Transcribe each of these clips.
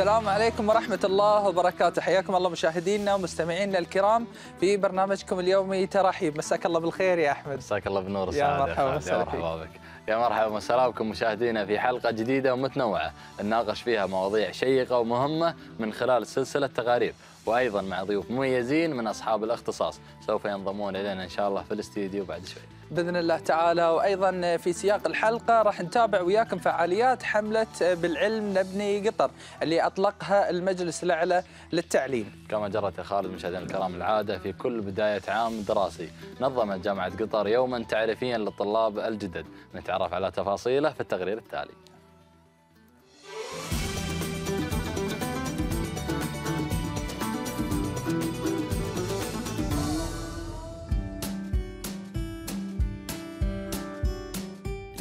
السلام عليكم ورحمة الله وبركاته حياكم الله مشاهدينا ومستمعينا الكرام في برنامجكم اليومي ترحيب مساك الله بالخير يا أحمد مساك الله بالنور يا مرحبا بك يا مرحبا وسلامكم بكم مشاهدينا في حلقة جديدة ومتنوعة نناقش فيها مواضيع شيقة ومهمة من خلال سلسلة تقارير وأيضا مع ضيوف مميزين من أصحاب الاختصاص سوف ينضمون إلينا إن شاء الله في الاستديو بعد شوي باذن الله تعالى وايضا في سياق الحلقه راح نتابع وياكم فعاليات حمله بالعلم نبني قطر اللي اطلقها المجلس الاعلى للتعليم. كما جرت خالد مشاهدينا الكرام العاده في كل بدايه عام دراسي نظمت جامعه قطر يوما تعريفيا للطلاب الجدد نتعرف على تفاصيله في التقرير التالي.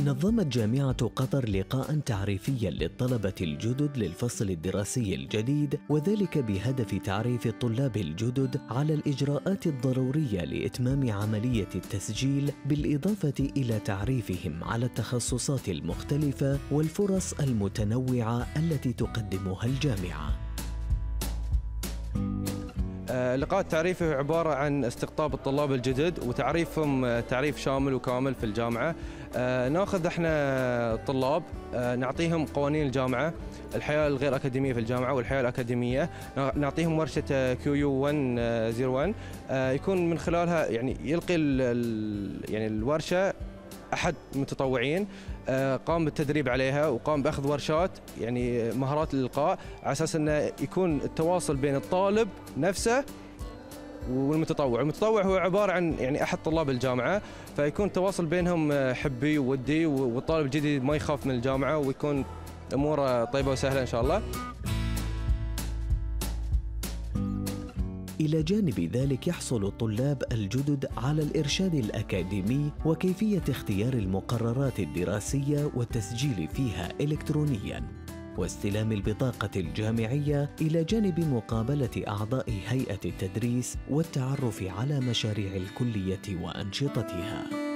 نظمت جامعة قطر لقاء تعريفيا للطلبة الجدد للفصل الدراسي الجديد وذلك بهدف تعريف الطلاب الجدد على الإجراءات الضرورية لإتمام عملية التسجيل بالإضافة إلى تعريفهم على التخصصات المختلفة والفرص المتنوعة التي تقدمها الجامعة آه، التعريف هو عبارة عن استقطاب الطلاب الجدد وتعريفهم آه، تعريف شامل وكامل في الجامعة آه، ناخذ احنا الطلاب نعطيهم قوانين الجامعة الحياة الغير أكاديمية في الجامعة والحياة الأكاديمية نعطيهم ورشة كيو يو 101 يكون من خلالها يعني يلقي يعني الورشة احد المتطوعين آه، قام بالتدريب عليها وقام باخذ ورشات يعني مهارات الالقاء على اساس انه يكون التواصل بين الطالب نفسه والمتطوع، المتطوع هو عباره عن يعني احد طلاب الجامعه فيكون التواصل بينهم آه، حبي وودي والطالب الجديد ما يخاف من الجامعه ويكون اموره طيبه وسهله ان شاء الله. إلى جانب ذلك يحصل الطلاب الجدد على الإرشاد الأكاديمي وكيفية اختيار المقررات الدراسية والتسجيل فيها إلكترونياً واستلام البطاقة الجامعية إلى جانب مقابلة أعضاء هيئة التدريس والتعرف على مشاريع الكلية وأنشطتها.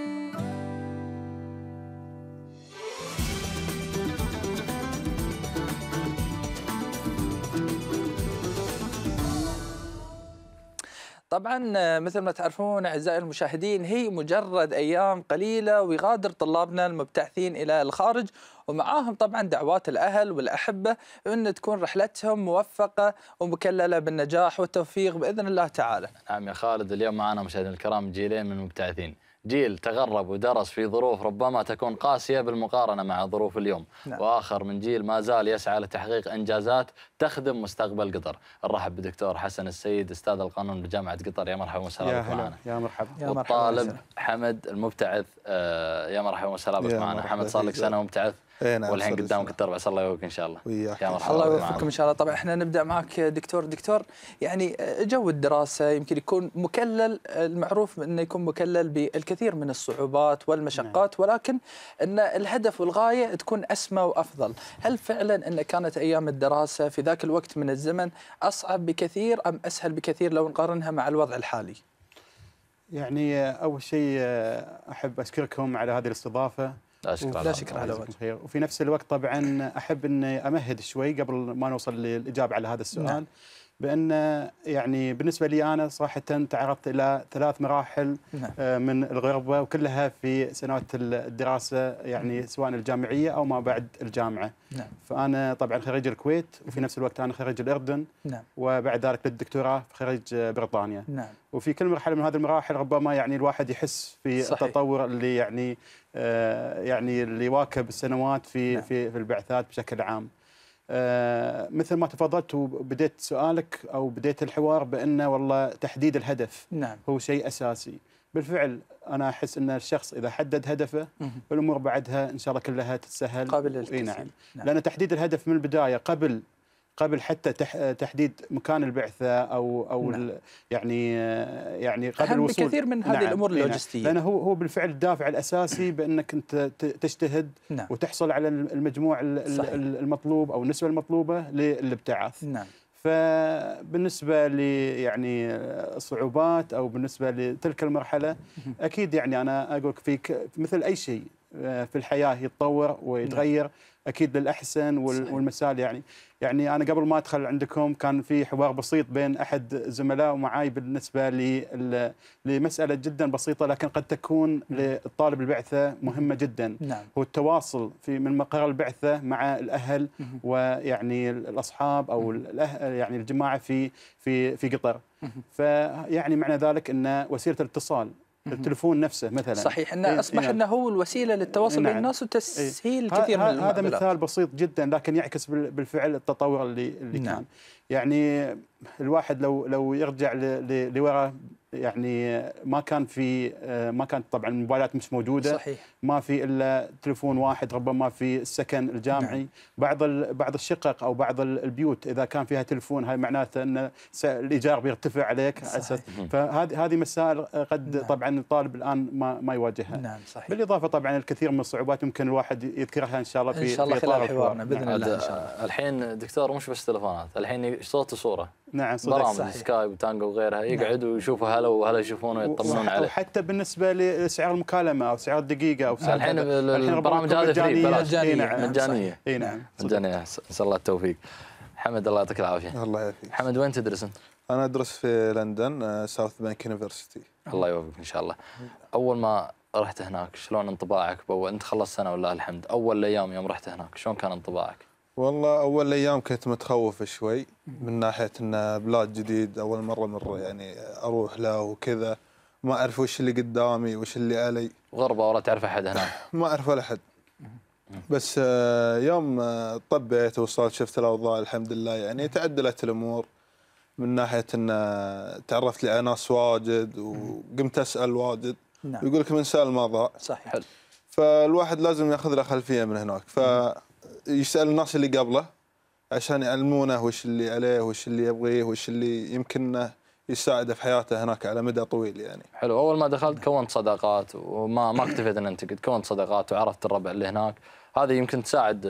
طبعا مثل ما تعرفون اعزائي المشاهدين هي مجرد ايام قليله ويغادر طلابنا المبتعثين الى الخارج ومعاهم طبعا دعوات الاهل والاحبه ان تكون رحلتهم موفقه ومكلله بالنجاح والتوفيق باذن الله تعالى. نعم يا خالد اليوم معنا مشاهدينا الكرام جيلين من المبتعثين. جيل تغرب ودرس في ظروف ربما تكون قاسية بالمقارنة مع ظروف اليوم نعم. وآخر من جيل ما زال يسعى لتحقيق إنجازات تخدم مستقبل قطر نرحب بدكتور حسن السيد أستاذ القانون بجامعة قطر يا مرحبا وسهلا بك معنا يا مرحبا يا مرحبا والطالب حمد المبتعث آه يا مرحبا وسهلا بك معنا حمد صار لك سنة مبتعث إيه، نعم والحين قدامك التربع الله يوفقك ان شاء الله وياك الله يوفقكم ان شاء الله طبعا احنا نبدا معك دكتور دكتور يعني آه، جو الدراسه يمكن يكون مكلل المعروف انه يكون مكلل بالكثير من الصعوبات والمشقات نعم. ولكن ان الهدف والغايه تكون اسمى وافضل هل فعلا ان كانت ايام الدراسه في ذاك الوقت من الزمن اصعب بكثير ام اسهل بكثير لو نقارنها مع الوضع الحالي يعني آه، اول شيء آه، احب اشكركم على هذه الاستضافه لا شكر على, شكر وفي نفس الوقت طبعا احب اني امهد شوي قبل ما نوصل للاجابه على هذا نعم. السؤال نعم. بان يعني بالنسبه لي انا صراحه تعرضت الى ثلاث مراحل نعم. آه، من الغربه وكلها في سنوات الدراسه يعني نعم. سواء الجامعيه او ما بعد الجامعه نعم. فانا طبعا خريج الكويت وفي نفس الوقت انا خريج الاردن نعم. وبعد ذلك للدكتوراه خريج بريطانيا نعم. وفي كل مرحله من هذه المراحل ربما يعني الواحد يحس في صحيح. التطور اللي يعني آه، يعني اللي واكب السنوات في نعم. في في البعثات بشكل عام. آه، مثل ما تفضلت وبديت سؤالك او بديت الحوار بان والله تحديد الهدف نعم. هو شيء اساسي. بالفعل انا احس ان الشخص اذا حدد هدفه الامور بعدها ان شاء الله كلها تتسهل قابل نعم. للتسهيل نعم. نعم لان تحديد الهدف من البدايه قبل قبل حتى تحديد مكان البعثه او او نعم. يعني يعني قبل الوصول بكثير من هذه نعم. الامور نعم. اللوجستيه لانه هو هو بالفعل الدافع الاساسي بانك انت تجتهد نعم. وتحصل على المجموع صحيح. المطلوب او النسبه المطلوبه للابتعاث نعم فبالنسبة لي يعني الصعوبات أو بالنسبة لتلك المرحلة أكيد يعني أنا أقولك فيك مثل أي شيء آه، في الحياه يتطور ويتغير نعم. اكيد للاحسن والمسال يعني يعني انا قبل ما ادخل عندكم كان في حوار بسيط بين احد الزملاء ومعاي بالنسبه لمساله جدا بسيطه لكن قد تكون للطالب نعم. البعثه مهمه جدا نعم. هو التواصل في من مقر البعثه مع الاهل ويعني الاصحاب او الأهل يعني الجماعه في في في قطر فيعني معنى ذلك ان وسيله الاتصال التلفون نفسه مثلا صحيح انه إيه اصبح نعم. انه هو الوسيله للتواصل نعم. بين الناس وتسهيل إيه؟ كثير من هذا مثال بسيط جدا لكن يعكس بالفعل التطور اللي اللي نعم. كان يعني الواحد لو لو يرجع لورا يعني ما كان في آه، ما كانت طبعا الموبايلات مش موجوده صحيح. ما في الا تليفون واحد ربما في السكن الجامعي نعم. بعض بعض الشقق او بعض البيوت اذا كان فيها تليفون هاي معناته ان الايجار بيرتفع عليك اساس فهذه هذه مسائل قد نعم. طبعا الطالب الان ما ما يواجهها نعم صحيح. بالاضافه طبعا الكثير من الصعوبات يمكن الواحد يذكرها ان شاء الله في ان شاء الله في خلال حوارنا باذن نعم. الله الله الحين دكتور مش بس تلفونات الحين صوت وصوره نعم صدق برامج سكايب وتانجو وغيرها يقعدوا نعم. ويشوفوا هلا وهلا يشوفونه ويطمنون عليه وحتى بالنسبه لسعر المكالمه او سعر الدقيقه او سعر الحين البرامج هذه فري مجانيه مجانيه اي نعم مجانيه نسال نعم، الله التوفيق حمد الله يعطيك العافيه الله يعافيك حمد وين تدرس انت؟ انا ادرس في لندن ساوث بانك يونيفرستي الله يوفقك ان شاء الله اول ما رحت هناك شلون انطباعك بو انت خلصت سنه والله الحمد اول الايام يوم رحت هناك شلون كان انطباعك؟ والله اول ايام كنت متخوف شوي من ناحيه انه بلاد جديد اول مره مرة يعني اروح له وكذا ما اعرف وش اللي قدامي وش اللي علي غربه ولا تعرف احد هناك ما اعرف ولا احد بس آه، يوم آه، طبيت وصلت شفت الاوضاع الحمد لله يعني تعدلت الامور من ناحيه ان آه، تعرفت على ناس واجد وقمت اسال واجد نعم. يقول لك من سال ما ضاع صحيح فالواحد لازم ياخذ له خلفيه من هناك ف يسال الناس اللي قبله عشان يعلمونه وش اللي عليه وش اللي يبغيه وش اللي يمكن يساعده في حياته هناك على مدى طويل يعني. حلو اول ما دخلت كونت صداقات وما ما اكتفيت ان انت قد كونت صداقات وعرفت الربع اللي هناك هذه يمكن تساعد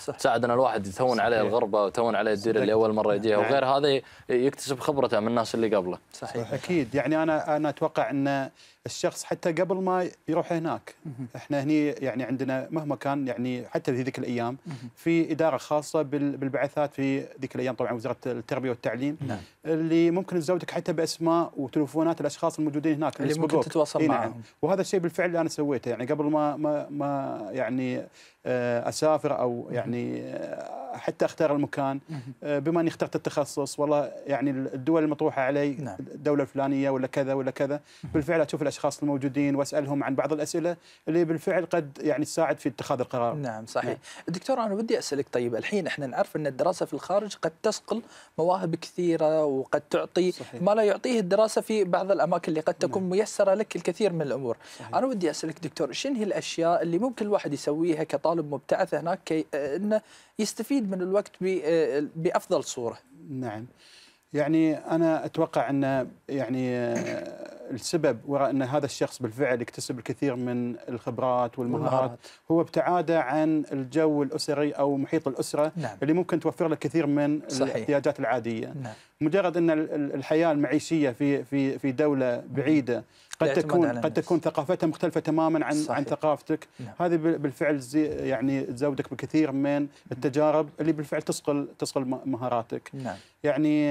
صح. تساعد ان الواحد يتهون صحيح. عليه الغربه وتهون عليه الديره اللي اول مره يجيها نعم. وغير هذا يكتسب خبرته من الناس اللي قبله. صحيح. صحيح اكيد يعني انا انا اتوقع انه الشخص حتى قبل ما يروح هناك احنا هني يعني عندنا مهما كان يعني حتى في ذيك الايام في اداره خاصه بالبعثات في ذيك الايام طبعا وزاره التربيه والتعليم نعم. اللي ممكن تزودك حتى باسماء وتلفونات الاشخاص الموجودين هناك اللي, ممكن تتواصل معهم نعم. معهم وهذا الشيء بالفعل اللي انا سويته يعني قبل ما ما, ما يعني آه، اسافر او يعني آه، حتى اختار المكان آه، بما اني اخترت التخصص والله يعني الدول المطروحه علي نعم. الدوله الفلانيه ولا كذا ولا كذا بالفعل اشوف الاشخاص الموجودين واسالهم عن بعض الاسئله اللي بالفعل قد يعني تساعد في اتخاذ القرار نعم صحيح نعم. دكتور انا ودي اسالك طيب الحين احنا نعرف ان الدراسه في الخارج قد تسقل مواهب كثيره وقد تعطي صحيح. ما لا يعطيه الدراسه في بعض الاماكن اللي قد تكون نعم. ميسره لك الكثير من الامور صحيح. انا ودي اسالك دكتور شنو هي الاشياء اللي ممكن الواحد يسويها كطالب مبتعث هناك كي آه، انه يستفيد المزيد من الوقت آه، بافضل صوره. نعم. يعني انا اتوقع ان يعني آه، السبب وراء ان هذا الشخص بالفعل يكتسب الكثير من الخبرات والمهارات هو ابتعاده عن الجو الاسري او محيط الاسره نعم. اللي ممكن توفر له كثير من صحيح. الاحتياجات العاديه نعم. مجرد ان الحياه المعيشيه في في في دوله بعيده قد تكون قد تكون ثقافتها مختلفه تماما عن صحيح. عن ثقافتك نعم. هذه بالفعل زي يعني تزودك بكثير من التجارب اللي بالفعل تصقل تصقل مهاراتك نعم. يعني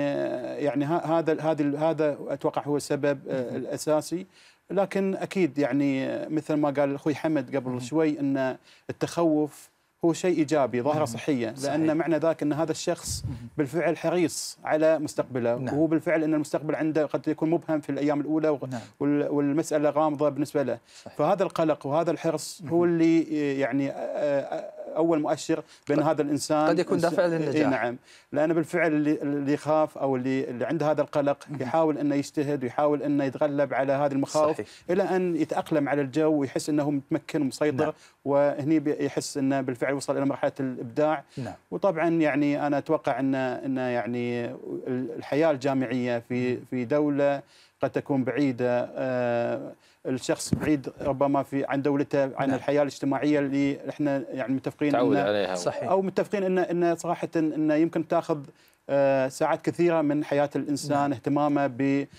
يعني هذا هذا هذا اتوقع هو السبب آه، الاساسي لكن اكيد يعني مثل ما قال اخوي حمد قبل شوي ان التخوف هو شيء ايجابي ظاهره نعم. صحيه صحيح. لان معنى ذاك ان هذا الشخص بالفعل حريص على مستقبله نعم. وهو بالفعل ان المستقبل عنده قد يكون مبهم في الايام الاولى و... نعم. والمساله غامضه بالنسبه له صحيح. فهذا القلق وهذا الحرص هو اللي يعني اول مؤشر بان هذا الانسان قد يكون دافع للنجاح إيه نعم لان بالفعل اللي, اللي يخاف او اللي اللي عنده هذا القلق يحاول انه يجتهد ويحاول انه يتغلب على هذه المخاوف صحيح. الى ان يتاقلم على الجو ويحس انه متمكن ومسيطر نعم. وهني يحس انه بالفعل وصل الى مرحله الابداع نعم. وطبعا يعني انا اتوقع ان ان يعني الحياه الجامعيه في في دوله قد تكون بعيده آه، الشخص بعيد ربما في عن دولته عن نعم. الحياه الاجتماعيه اللي احنا يعني متفقين تعود إن عليها صحيح. او متفقين ان ان صراحه انه يمكن تاخذ آه، ساعات كثيره من حياه الانسان نعم. اهتمامه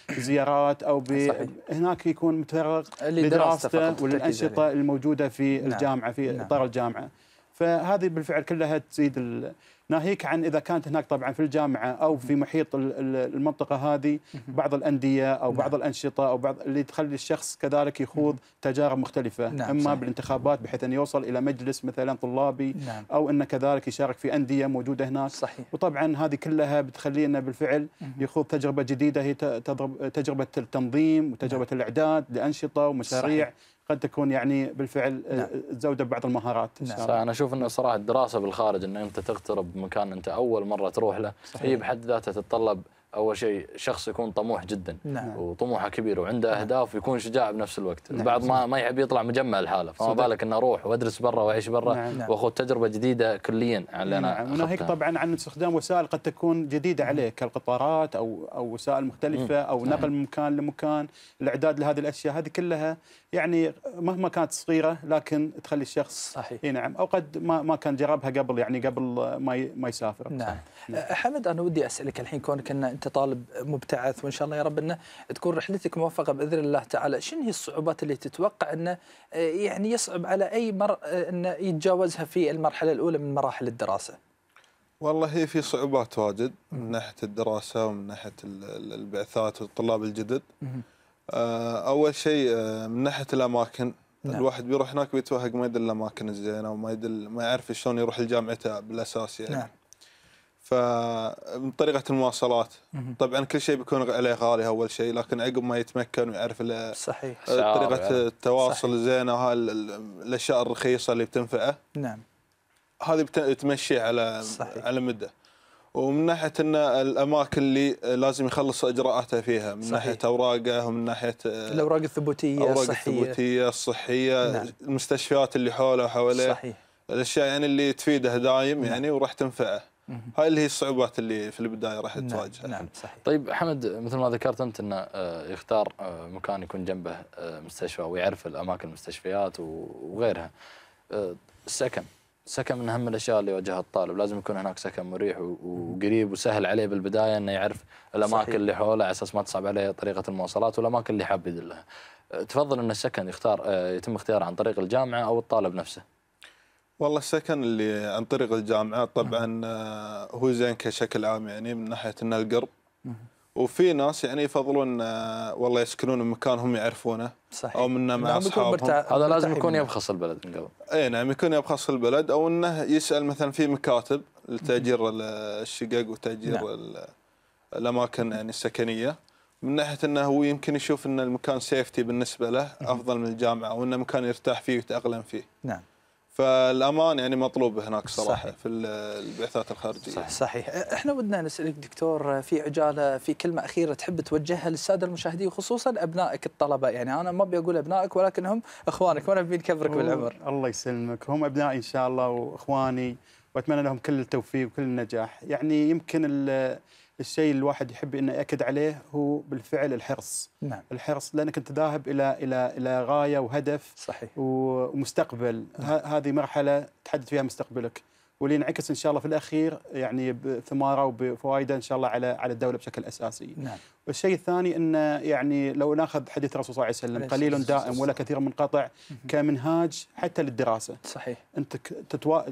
بزيارات او ب... صحيح. هناك يكون متفرغ لدراسته والانشطه الموجوده في نعم. الجامعه في نعم. اطار الجامعه فهذه بالفعل كلها تزيد ال... ناهيك عن اذا كانت هناك طبعا في الجامعه او في محيط المنطقه هذه بعض الانديه او نعم. بعض الانشطه او بعض اللي تخلي الشخص كذلك يخوض تجارب مختلفه نعم اما صحيح. بالانتخابات بحيث انه يوصل الى مجلس مثلا طلابي نعم. او انه كذلك يشارك في انديه موجوده هناك صحيح. وطبعا هذه كلها بتخليه انه بالفعل يخوض تجربه جديده هي تجربه التنظيم وتجربه نعم. الاعداد لانشطه ومشاريع صحيح. قد تكون يعني بالفعل تزود آه، نعم. بعض المهارات نعم. صح انا اشوف انه صراحه الدراسه بالخارج ان انت تغترب مكان انت اول مره تروح له صحيح. هي بحد ذاتها تتطلب اول شيء شخص يكون طموح جدا نعم. وطموحه كبير وعنده نعم. اهداف ويكون شجاع بنفس الوقت نعم. البعض ما ما يحب يطلع مجمع لحاله فما بالك انه اروح وادرس برا واعيش برا نعم. نعم. واخذ تجربه جديده كليا عن اللي انا نعم. وناهيك طبعا عن استخدام وسائل قد تكون جديده عليك كالقطارات او او وسائل مختلفه او او نقل من مكان لمكان الاعداد لهذه الاشياء هذه كلها يعني مهما كانت صغيره لكن تخلي الشخص صحيح اي نعم او قد ما ما كان جربها قبل يعني قبل ما ما يسافر نعم, نعم. حمد انا ودي اسالك الحين كونك ان انت طالب مبتعث وان شاء الله يا رب انه تكون رحلتك موفقه باذن الله تعالى، شنو هي الصعوبات اللي تتوقع انه آه، يعني يصعب على اي مر آه، انه يتجاوزها في المرحله الاولى من مراحل الدراسه؟ والله هي في صعوبات واجد من ناحيه الدراسه ومن ناحيه البعثات والطلاب الجدد. آه، اول شيء من ناحيه الاماكن نعم. الواحد بيروح هناك بيتوهق ما يدري الاماكن الزينه وما يدري ما يعرف شلون يروح لجامعته بالاساس يعني. نعم. فمن طريقه المواصلات طبعا كل شيء بيكون عليه غالي اول شيء لكن عقب ما يتمكن ويعرف صحيح آه، طريقه يعني. التواصل الزينه زينه الاشياء الرخيصه اللي بتنفعه نعم هذه بتمشي على صحيح. على مده ومن ناحيه ان الاماكن اللي لازم يخلص اجراءاته فيها من صحيح. ناحيه اوراقه ومن ناحيه آه، الاوراق الثبوتيه الاوراق الثبوتيه الصحيه نعم. المستشفيات اللي حوله وحواليه صحيح الاشياء يعني اللي تفيده دايم نعم. يعني وراح تنفعه هاي اللي هي الصعوبات اللي في البدايه راح نعم، تواجهها نعم صحيح طيب حمد مثل ما ذكرت انت انه آه، يختار آه، مكان يكون جنبه آه، مستشفى ويعرف الاماكن المستشفيات وغيرها السكن السكن من اهم الاشياء اللي يواجهها الطالب، لازم يكون هناك سكن مريح وقريب وسهل عليه بالبدايه انه يعرف الاماكن صحيح. اللي حوله على اساس ما تصعب عليه طريقه المواصلات والاماكن اللي حاب يدلها. تفضل ان السكن يختار يتم اختياره عن طريق الجامعه او الطالب نفسه. والله السكن اللي عن طريق الجامعات طبعا آه، هو زين كشكل عام يعني من ناحيه انه القرب وفي ناس يعني يفضلون آه، والله يسكنون مكان هم يعرفونه صحيح او منه مع نعم، اصحابهم هذا لازم يكون يبخص البلد من قبل اي نعم يكون يبخص البلد او انه يسال مثلا في مكاتب لتاجير الشقق وتاجير نعم. الاماكن يعني السكنيه من ناحيه انه هو يمكن يشوف ان المكان سيفتي بالنسبه له افضل من الجامعه وانه مكان يرتاح فيه ويتاقلم فيه نعم فالامان يعني مطلوب هناك صراحه صحيح. في البعثات الخارجيه صحيح احنا ودنا نسالك دكتور في عجاله في كلمه اخيره تحب توجهها للساده المشاهدين وخصوصا ابنائك الطلبه يعني انا ما ابي اقول ابنائك ولكن هم اخوانك وانا ابي نكبرك بالعمر الله يسلمك هم ابنائي ان شاء الله واخواني واتمنى لهم كل التوفيق وكل النجاح يعني يمكن الشيء اللي الواحد يحب انه ياكد عليه هو بالفعل الحرص نعم. الحرص لانك انت ذاهب الى الى الى غايه وهدف صحيح. ومستقبل نعم. هذه مرحله تحدد فيها مستقبلك واللي ينعكس ان شاء الله في الاخير يعني بثماره وبفوائده ان شاء الله على على الدوله بشكل اساسي. نعم. والشيء الثاني انه يعني لو ناخذ حديث الرسول صلى الله عليه وسلم قليل دائم ولا كثير منقطع كمنهاج حتى للدراسه. صحيح. انت تتوا...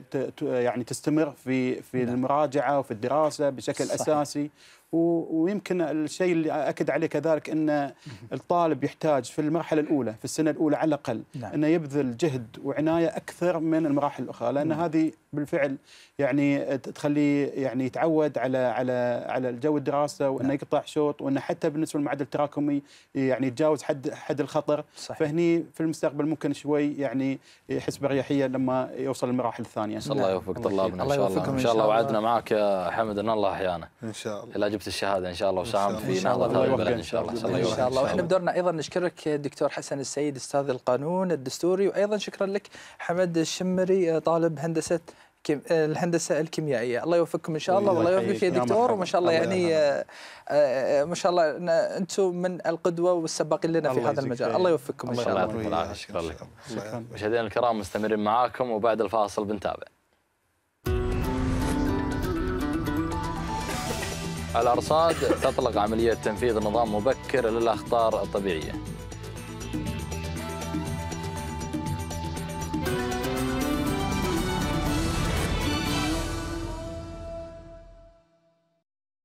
يعني تستمر في في نعم. المراجعه وفي الدراسه بشكل صحيح. اساسي ويمكن الشيء اللي اكد عليه كذلك ان الطالب يحتاج في المرحله الاولى في السنه الاولى على الاقل نعم. انه يبذل جهد وعنايه اكثر من المراحل الاخرى لان نعم. هذه بالفعل يعني تخليه يعني يتعود على على على الجو الدراسه وانه نعم. يقطع شوط وانه حتى بالنسبه للمعدل التراكمي يعني يتجاوز حد حد الخطر صحيح. فهني في المستقبل ممكن شوي يعني يحس باريحيه لما يوصل للمراحل الثانيه. نعم. الله يوفق طلابنا ان شاء الله ان شاء الله وعدنا معك يا حمد ان الله احيانا ان شاء الله جبت الشهاده ان شاء الله وساهمت في نهضه هذا البلد ان شاء الله ان شاء الله واحنا بدورنا ايضا نشكرك الدكتور حسن السيد استاذ القانون الدستوري وايضا شكرا لك حمد الشمري آه، طالب هندسه كيم... آه، الهندسه الكيميائيه الله يوفقكم ان شاء الله والله يوفقك يا نعم، دكتور وما شاء الله يعني آه، ما شاء الله انتم من القدوه والسباقين لنا في هذا المجال الله يوفقكم ان شاء الله يعطيكم العافيه شكرا لكم مشاهدينا الكرام مستمرين معاكم وبعد الفاصل بنتابع الأرصاد تطلق عملية تنفيذ نظام مبكر للأخطار الطبيعية